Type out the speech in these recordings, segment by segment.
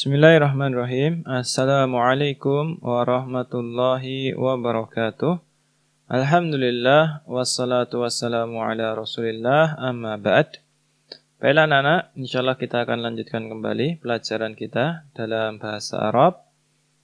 Bismillahirrahmanirrahim. Assalamualaikum warahmatullahi wabarakatuh. Alhamdulillah wassalatu wassalamu ala Rasulillah amma ba'd. Baiklah anak-anak, insyaallah kita akan lanjutkan kembali pelajaran kita dalam bahasa Arab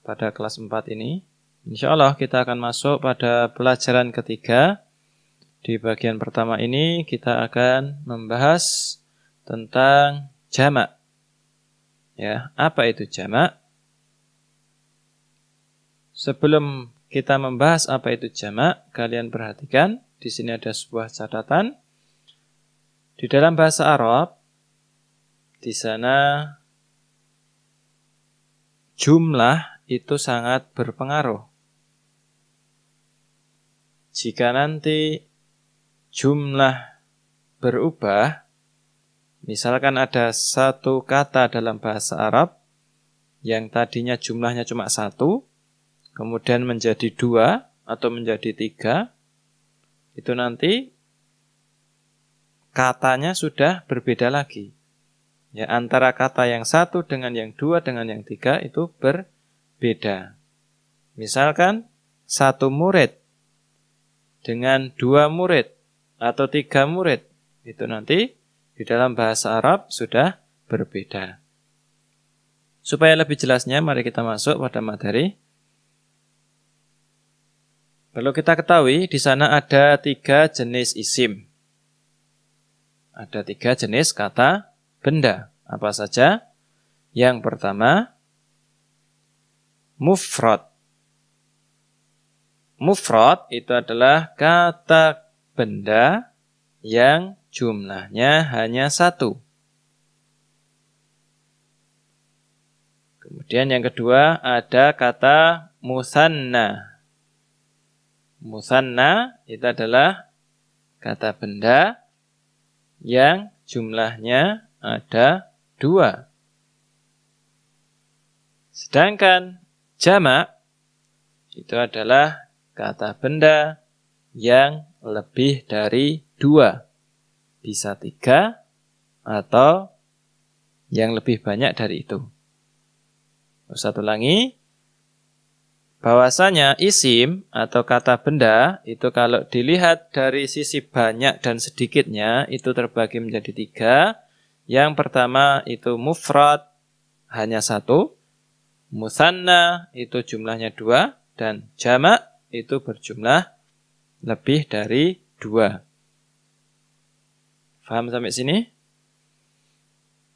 pada kelas 4 ini. Insyaallah kita akan masuk pada pelajaran ketiga. Di bagian pertama ini kita akan membahas tentang jamak Ya, apa itu jamak? Sebelum kita membahas apa itu jamak, kalian perhatikan di sini ada sebuah catatan. Di dalam bahasa Arab di sana jumlah itu sangat berpengaruh. Jika nanti jumlah berubah, Misalkan ada satu kata dalam bahasa Arab yang tadinya jumlahnya cuma satu, kemudian menjadi dua atau menjadi tiga, itu nanti katanya sudah berbeda lagi. Ya, antara kata yang satu dengan yang dua dengan yang tiga itu berbeda. Misalkan satu murid dengan dua murid atau tiga murid, itu nanti di dalam bahasa Arab sudah berbeda. Supaya lebih jelasnya, mari kita masuk pada materi. Perlu kita ketahui, di sana ada tiga jenis isim. Ada tiga jenis kata benda. Apa saja? Yang pertama, mufrad. Mufrad itu adalah kata benda yang jumlahnya hanya satu. Kemudian yang kedua ada kata musanna. Musanna itu adalah kata benda yang jumlahnya ada dua. Sedangkan jamak itu adalah kata benda yang lebih dari dua bisa tiga atau yang lebih banyak dari itu. Satu lagi, bahwasanya isim atau kata benda itu kalau dilihat dari sisi banyak dan sedikitnya itu terbagi menjadi tiga. Yang pertama itu mufrad hanya satu, musanna itu jumlahnya dua, dan jamak itu berjumlah lebih dari dua. Faham sampai sini?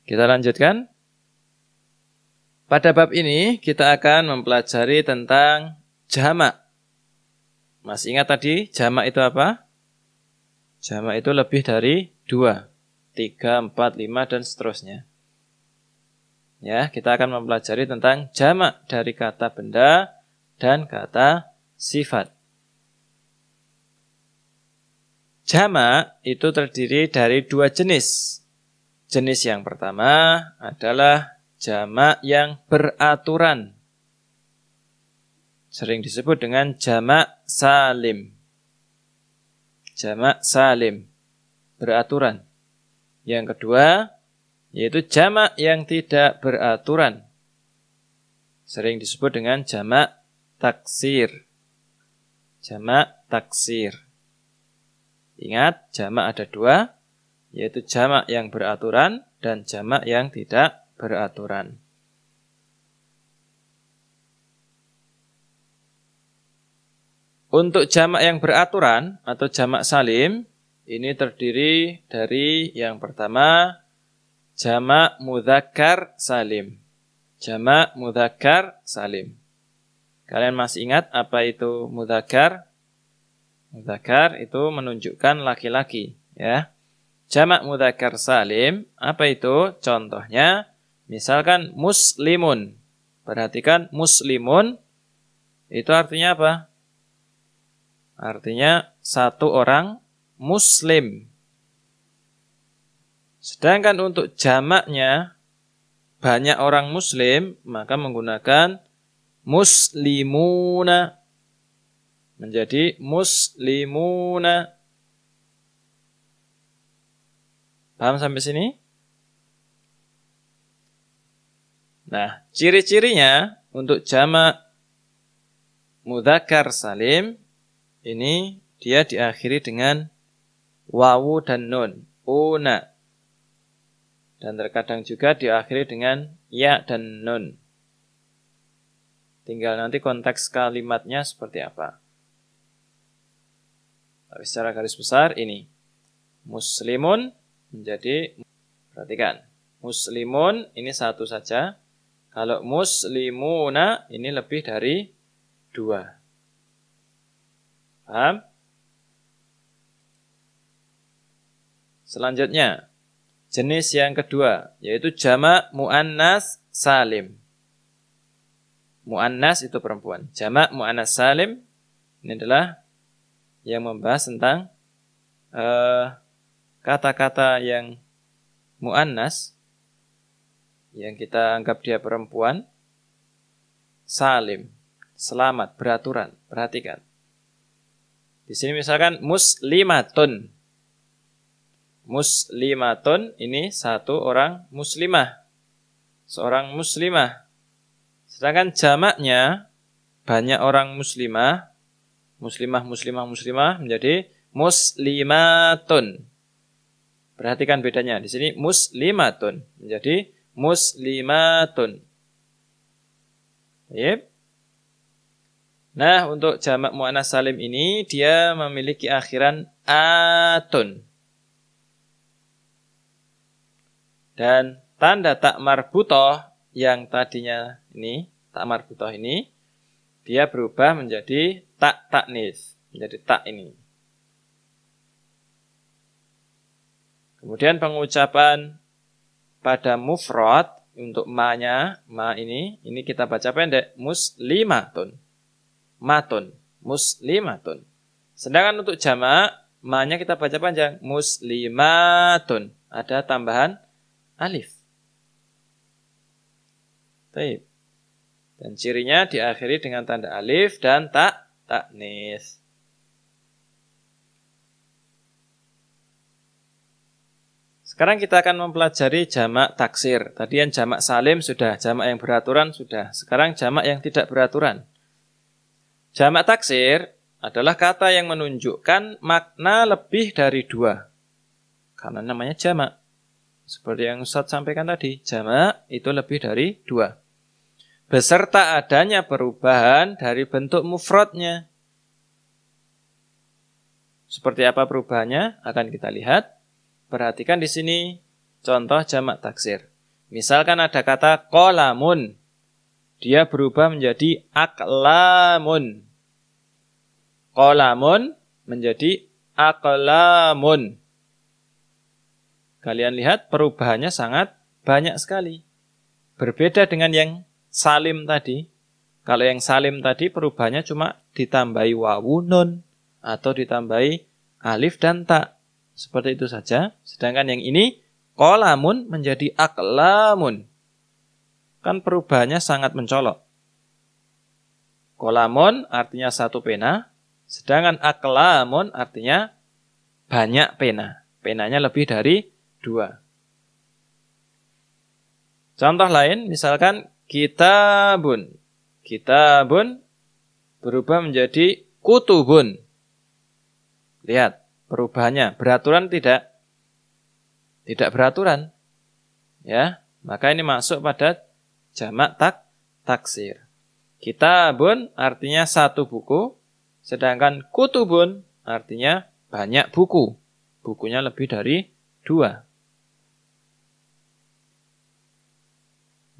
Kita lanjutkan. Pada bab ini kita akan mempelajari tentang jamak. Masih ingat tadi jamak itu apa? Jamak itu lebih dari dua, tiga, empat, lima dan seterusnya. Ya, kita akan mempelajari tentang jamak dari kata benda dan kata sifat. Jama itu terdiri dari dua jenis. Jenis yang pertama adalah jama yang beraturan. Sering disebut dengan jama salim. Jama salim beraturan. Yang kedua yaitu jama yang tidak beraturan. Sering disebut dengan jama taksir. Jama taksir. Ingat, jamak ada dua, yaitu jamak yang beraturan dan jamak yang tidak beraturan. Untuk jamak yang beraturan atau jamak salim, ini terdiri dari yang pertama jamak mudhakar salim. Jamak mudhakar salim. Kalian masih ingat apa itu mudhakar? Mudakar itu menunjukkan laki-laki, ya. Jamak mudakar salim, apa itu? Contohnya, misalkan muslimun. Perhatikan muslimun itu artinya apa? Artinya satu orang muslim. Sedangkan untuk jamaknya banyak orang muslim, maka menggunakan muslimuna menjadi muslimuna. Paham sampai sini? Nah, ciri-cirinya untuk jamak mudzakkar salim ini dia diakhiri dengan wawu dan nun, una. Dan terkadang juga diakhiri dengan ya dan nun. Tinggal nanti konteks kalimatnya seperti apa. Tapi secara garis besar ini. Muslimun menjadi, perhatikan. Muslimun ini satu saja. Kalau muslimuna ini lebih dari dua. Paham? Selanjutnya, jenis yang kedua yaitu jamak muannas salim. Muannas itu perempuan. Jamak muannas salim ini adalah yang membahas tentang eh, kata-kata uh, yang muannas yang kita anggap dia perempuan salim, selamat, beraturan. Perhatikan. Di sini misalkan muslimatun. Muslimatun ini satu orang muslimah. Seorang muslimah. Sedangkan jamaknya banyak orang muslimah Muslimah, muslimah, muslimah menjadi muslimatun. Perhatikan bedanya. Di sini muslimatun menjadi muslimatun. Yep. Nah, untuk jamak muannas salim ini dia memiliki akhiran atun. Dan tanda tak marbutoh yang tadinya ini, tak marbutoh ini, dia berubah menjadi tak tak taknis menjadi tak ini. Kemudian pengucapan pada mufrad untuk ma-nya, ma ini, ini kita baca pendek muslimatun. Matun, muslimatun. Sedangkan untuk jamak, ma-nya kita baca panjang muslimatun. Ada tambahan alif. Baik. Dan cirinya diakhiri dengan tanda alif dan tak taknis Sekarang kita akan mempelajari jamak taksir. Tadi yang jamak salim sudah, jamak yang beraturan sudah. Sekarang jamak yang tidak beraturan. Jamak taksir adalah kata yang menunjukkan makna lebih dari dua. Karena namanya jamak. Seperti yang Ustaz sampaikan tadi, jamak itu lebih dari dua beserta adanya perubahan dari bentuk mufradnya. Seperti apa perubahannya akan kita lihat. Perhatikan di sini contoh jamak taksir. Misalkan ada kata kolamun. Dia berubah menjadi aklamun. Kolamun menjadi aklamun. Kalian lihat perubahannya sangat banyak sekali. Berbeda dengan yang salim tadi. Kalau yang salim tadi perubahannya cuma ditambahi wawu nun atau ditambahi alif dan tak. Seperti itu saja. Sedangkan yang ini kolamun menjadi aklamun. Kan perubahannya sangat mencolok. Kolamun artinya satu pena, sedangkan aklamun artinya banyak pena. Penanya lebih dari dua. Contoh lain, misalkan kitabun. Kitabun berubah menjadi kutubun. Lihat perubahannya, beraturan tidak? Tidak beraturan. Ya, maka ini masuk pada jamak tak taksir. Kitabun artinya satu buku, sedangkan kutubun artinya banyak buku. Bukunya lebih dari dua.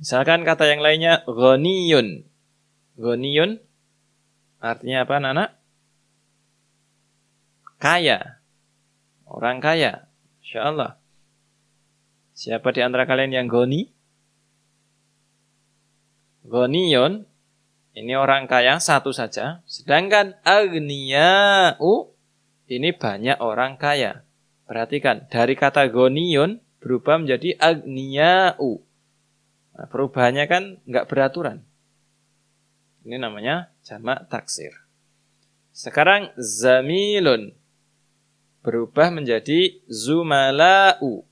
Misalkan kata yang lainnya goniun, goniun artinya apa, Nana? Kaya. Orang kaya. Insya Allah. Siapa di antara kalian yang goni? goniun ini orang kaya satu saja, sedangkan agniau ini banyak orang kaya. Perhatikan, dari kata goniun berubah menjadi agniau Nah, perubahannya kan nggak beraturan. Ini namanya jamak taksir. Sekarang zamilun berubah menjadi zumalau.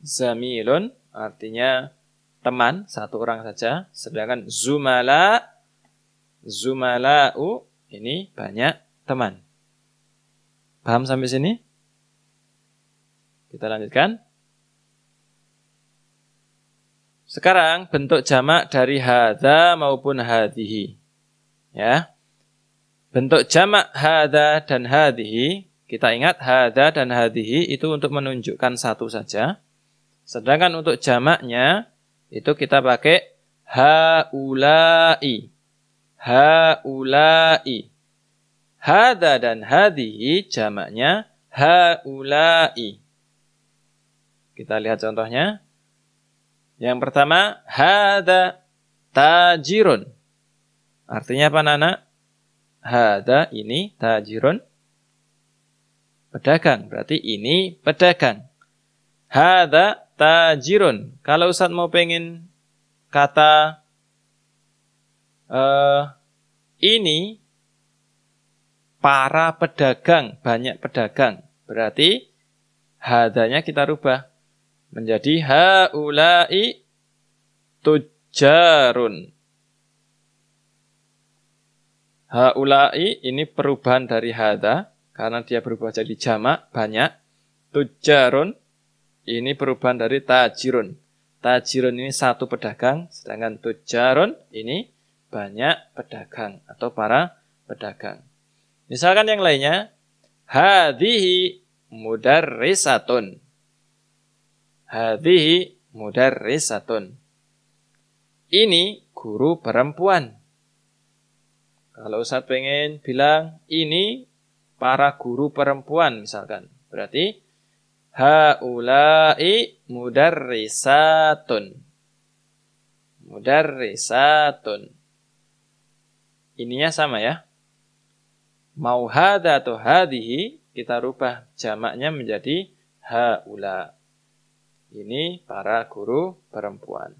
Zamilun artinya teman satu orang saja, sedangkan zumala zumalau ini banyak teman. Paham sampai sini? Kita lanjutkan. Sekarang bentuk jamak dari hadza maupun hadhihi. Ya. Bentuk jamak hadza dan hadhihi, kita ingat hadza dan hadhihi itu untuk menunjukkan satu saja. Sedangkan untuk jamaknya itu kita pakai haulai. Haulai. Hada dan hadihi jamaknya haulai. Kita lihat contohnya. Yang pertama, hada tajirun. Artinya apa, Nana? Hada ini tajirun pedagang. Berarti ini pedagang. Hada tajirun. Kalau Ustaz mau pengen kata uh, ini para pedagang, banyak pedagang. Berarti hadanya kita rubah menjadi haulai tujarun. Haulai ini perubahan dari hada karena dia berubah jadi jamak banyak. Tujarun ini perubahan dari tajirun. Tajirun ini satu pedagang, sedangkan tujarun ini banyak pedagang atau para pedagang. Misalkan yang lainnya, hadhihi mudarrisatun mudar mudarrisatun. Ini guru perempuan. Kalau Ustaz pengen bilang ini para guru perempuan misalkan. Berarti haulai mudarrisatun. Mudarrisatun. Ininya sama ya. Mau hada atau hadihi kita rubah jamaknya menjadi haula. Ini para guru perempuan.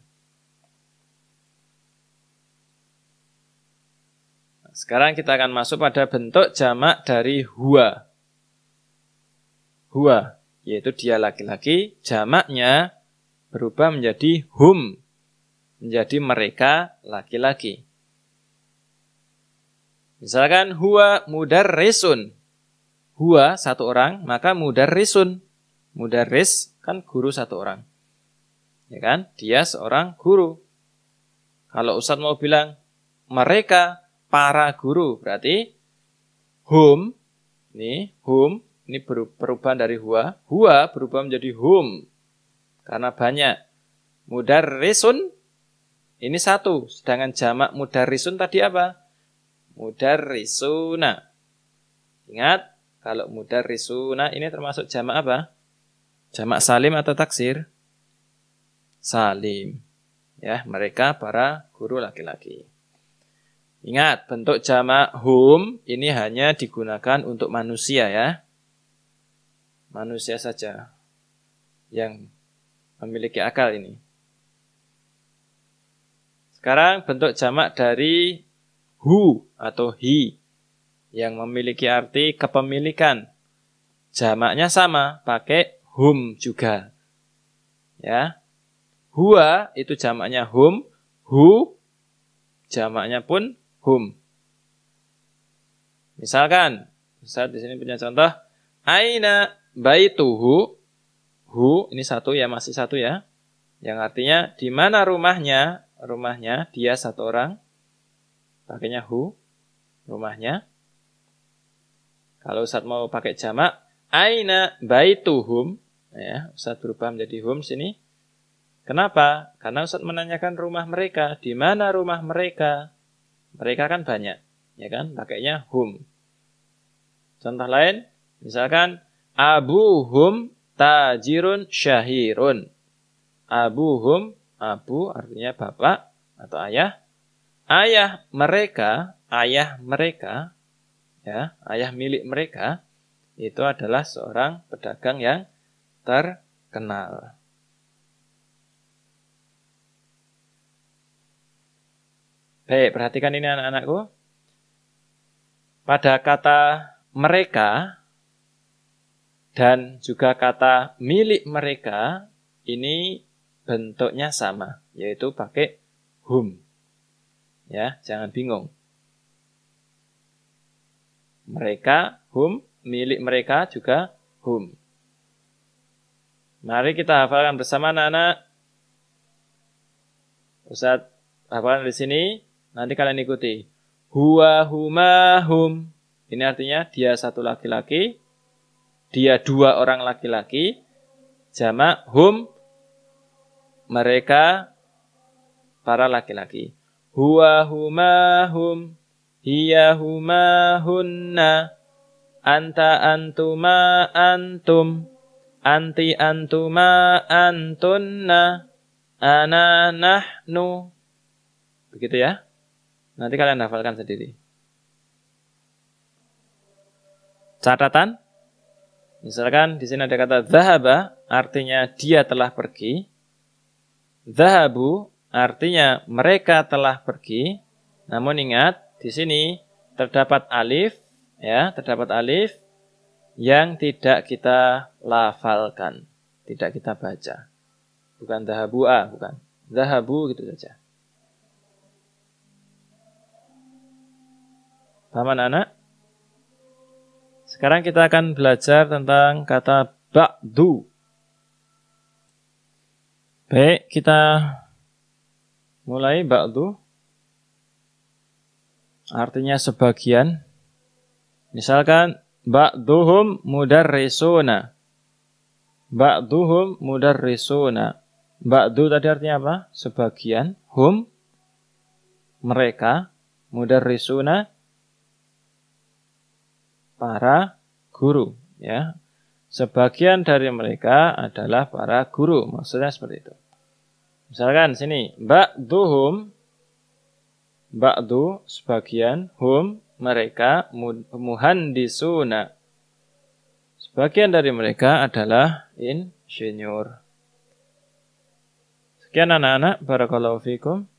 Nah, sekarang kita akan masuk pada bentuk jamak dari hua. Hua, yaitu dia laki-laki, jamaknya berubah menjadi hum, menjadi mereka laki-laki. Misalkan hua mudar resun. Hua satu orang, maka resun, mudarrisun. res. Kan guru satu orang. Ya kan? Dia seorang guru. Kalau Ustadz mau bilang mereka para guru berarti hum ini hum ini perubahan dari huwa huwa berubah menjadi hum karena banyak mudarrisun ini satu sedangkan jamak mudarrisun tadi apa mudarrisuna ingat kalau mudarrisuna ini termasuk jamak apa Jamak salim atau taksir? Salim. Ya, mereka para guru laki-laki. Ingat, bentuk jamak hum ini hanya digunakan untuk manusia ya. Manusia saja yang memiliki akal ini. Sekarang bentuk jamak dari hu atau hi yang memiliki arti kepemilikan. Jamaknya sama, pakai hum juga. Ya. Hua itu jamaknya hum, hu jamaknya pun hum. Misalkan, saat di sini punya contoh, aina baituhu, hu ini satu ya, masih satu ya. Yang artinya di mana rumahnya? Rumahnya dia satu orang. Pakainya hu, rumahnya. Kalau saat mau pakai jamak, aina baituhum, Ya, Ustadz berubah menjadi homes ini. Kenapa? Karena Ustadz menanyakan rumah mereka. Di mana rumah mereka? Mereka kan banyak. Ya kan? Pakainya home. Contoh lain, misalkan Abu Hum tajirun syahirun. Hum, abu artinya bapak atau ayah. Ayah mereka, ayah mereka, ya ayah milik mereka itu adalah seorang pedagang yang terkenal. Baik, perhatikan ini anak-anakku. Pada kata mereka dan juga kata milik mereka ini bentuknya sama, yaitu pakai whom. Ya, jangan bingung. Mereka whom, milik mereka juga whom. Mari kita hafalkan bersama anak-anak. Ustaz hafalkan di sini, nanti kalian ikuti. Huwa huma hum. Ini artinya dia satu laki-laki, dia dua orang laki-laki, jamak hum mereka para laki-laki. Huwa huma hum, hiya huma hunna, anta antuma antum Anti antuma antunna ana nahnu. Begitu ya. Nanti kalian hafalkan sendiri. Catatan. Misalkan di sini ada kata zahaba, artinya dia telah pergi. Zahabu artinya mereka telah pergi. Namun ingat, di sini terdapat alif ya, terdapat alif yang tidak kita lafalkan, tidak kita baca. Bukan dahabu a, bukan. Dahabu gitu saja. Paman anak? Sekarang kita akan belajar tentang kata ba'du. Baik, kita mulai ba'du. Artinya sebagian. Misalkan Ba'duhum mudarrisuna. Ba'duhum mudarrisuna. Ba'du tadi artinya apa? Sebagian. Hum. Mereka. Mudarrisuna. Para guru. Ya. Sebagian dari mereka adalah para guru. Maksudnya seperti itu. Misalkan sini. Ba'duhum. Ba'du. Sebagian. Hum mereka muhandisuna. Sebagian dari mereka adalah insinyur. Sekian anak-anak, barakallahu fikum.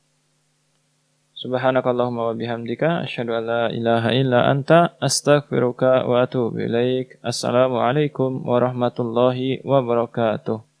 Subhanakallahumma wa bihamdika Asyadu an la ilaha illa anta astaghfiruka wa atubu ilaik. Assalamualaikum warahmatullahi wabarakatuh.